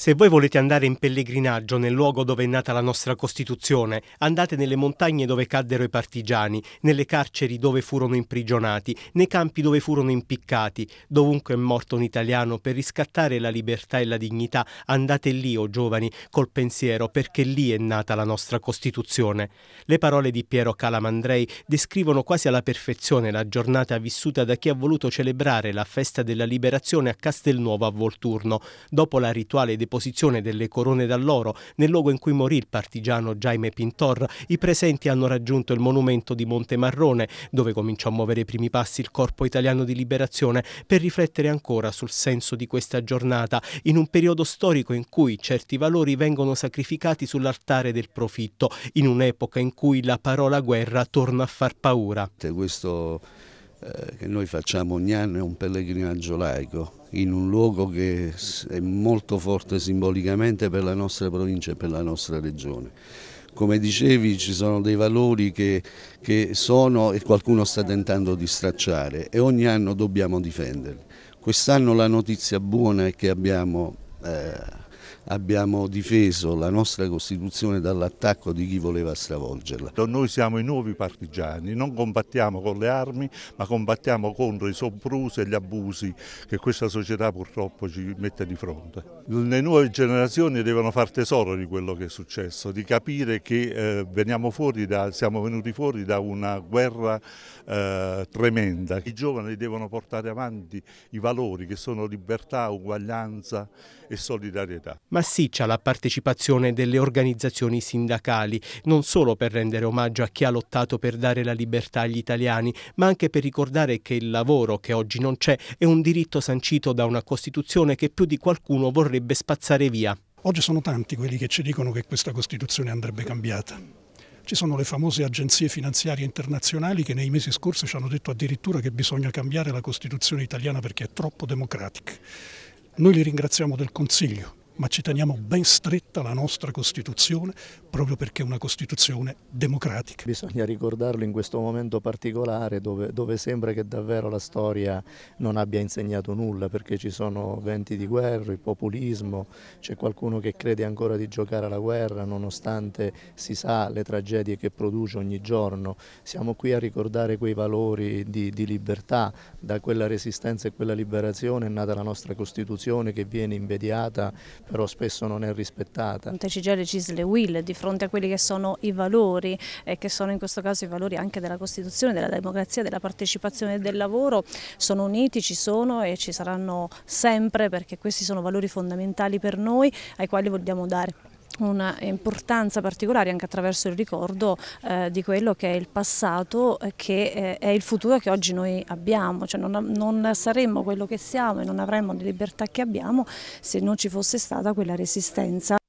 Se voi volete andare in pellegrinaggio nel luogo dove è nata la nostra Costituzione, andate nelle montagne dove caddero i partigiani, nelle carceri dove furono imprigionati, nei campi dove furono impiccati, dovunque è morto un italiano per riscattare la libertà e la dignità, andate lì, o oh giovani, col pensiero, perché lì è nata la nostra Costituzione. Le parole di Piero Calamandrei descrivono quasi alla perfezione la giornata vissuta da chi ha voluto celebrare la festa della liberazione a Castelnuovo a Volturno, dopo la rituale deputata posizione delle corone d'alloro nel luogo in cui morì il partigiano Jaime Pintor, i presenti hanno raggiunto il monumento di Monte Marrone, dove cominciò a muovere i primi passi il Corpo Italiano di Liberazione, per riflettere ancora sul senso di questa giornata, in un periodo storico in cui certi valori vengono sacrificati sull'altare del profitto, in un'epoca in cui la parola guerra torna a far paura. Questo eh, che noi facciamo ogni anno è un pellegrinaggio laico, in un luogo che è molto forte simbolicamente per la nostra provincia e per la nostra regione. Come dicevi ci sono dei valori che, che sono e qualcuno sta tentando di stracciare e ogni anno dobbiamo difenderli. Quest'anno la notizia buona è che abbiamo eh, abbiamo difeso la nostra Costituzione dall'attacco di chi voleva stravolgerla. Noi siamo i nuovi partigiani, non combattiamo con le armi ma combattiamo contro i soprusi e gli abusi che questa società purtroppo ci mette di fronte. Le nuove generazioni devono far tesoro di quello che è successo, di capire che eh, da, siamo venuti fuori da una guerra eh, tremenda. I giovani devono portare avanti i valori che sono libertà, uguaglianza e solidarietà. Massiccia la partecipazione delle organizzazioni sindacali, non solo per rendere omaggio a chi ha lottato per dare la libertà agli italiani, ma anche per ricordare che il lavoro, che oggi non c'è, è un diritto sancito da una Costituzione che più di qualcuno vorrebbe spazzare via. Oggi sono tanti quelli che ci dicono che questa Costituzione andrebbe cambiata. Ci sono le famose agenzie finanziarie internazionali che nei mesi scorsi ci hanno detto addirittura che bisogna cambiare la Costituzione italiana perché è troppo democratica. Noi li ringraziamo del Consiglio ma ci teniamo ben stretta la nostra Costituzione proprio perché è una Costituzione democratica. Bisogna ricordarlo in questo momento particolare dove, dove, sembra che davvero la storia non abbia insegnato nulla perché ci sono venti di guerra, il populismo, c'è qualcuno che crede ancora di giocare alla guerra nonostante si sa le tragedie che produce ogni giorno. Siamo qui a ricordare quei valori di, di libertà, da quella resistenza e quella liberazione è nata la nostra Costituzione che viene invediata però spesso non è rispettata. TCG legisle will di fronte a quelli che sono i valori e eh, che sono in questo caso i valori anche della Costituzione, della democrazia, della partecipazione e del lavoro, sono uniti, ci sono e ci saranno sempre perché questi sono valori fondamentali per noi ai quali vogliamo dare una importanza particolare anche attraverso il ricordo eh, di quello che è il passato eh, che eh, è il futuro che oggi noi abbiamo, cioè non, non, saremmo quello che siamo e non avremmo le libertà che abbiamo se non ci fosse stata quella resistenza